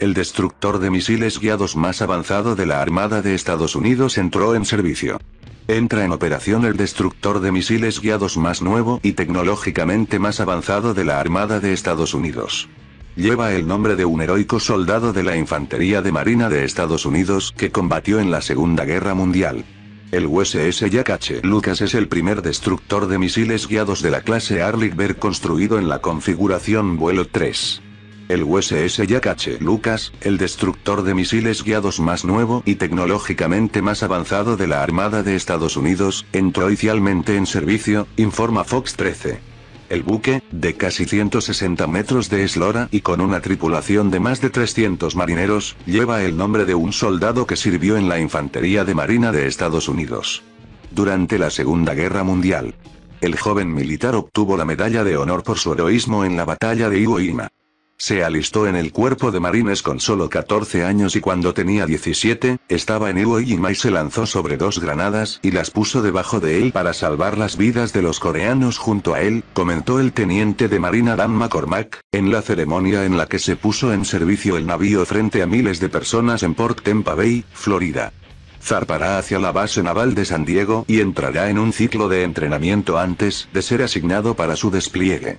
El destructor de misiles guiados más avanzado de la Armada de Estados Unidos entró en servicio. Entra en operación el destructor de misiles guiados más nuevo y tecnológicamente más avanzado de la Armada de Estados Unidos. Lleva el nombre de un heroico soldado de la Infantería de Marina de Estados Unidos que combatió en la Segunda Guerra Mundial. El USS Yakache Lucas es el primer destructor de misiles guiados de la clase Arleigh construido en la configuración vuelo 3 el USS Yakache Lucas, el destructor de misiles guiados más nuevo y tecnológicamente más avanzado de la Armada de Estados Unidos, entró oficialmente en servicio, informa Fox 13. El buque, de casi 160 metros de eslora y con una tripulación de más de 300 marineros, lleva el nombre de un soldado que sirvió en la Infantería de Marina de Estados Unidos. Durante la Segunda Guerra Mundial, el joven militar obtuvo la Medalla de Honor por su heroísmo en la Batalla de Iwo se alistó en el cuerpo de marines con solo 14 años y cuando tenía 17, estaba en Jima y se lanzó sobre dos granadas y las puso debajo de él para salvar las vidas de los coreanos junto a él, comentó el teniente de marina Dan McCormack, en la ceremonia en la que se puso en servicio el navío frente a miles de personas en Port Tampa Bay, Florida zarpará hacia la base naval de San Diego y entrará en un ciclo de entrenamiento antes de ser asignado para su despliegue.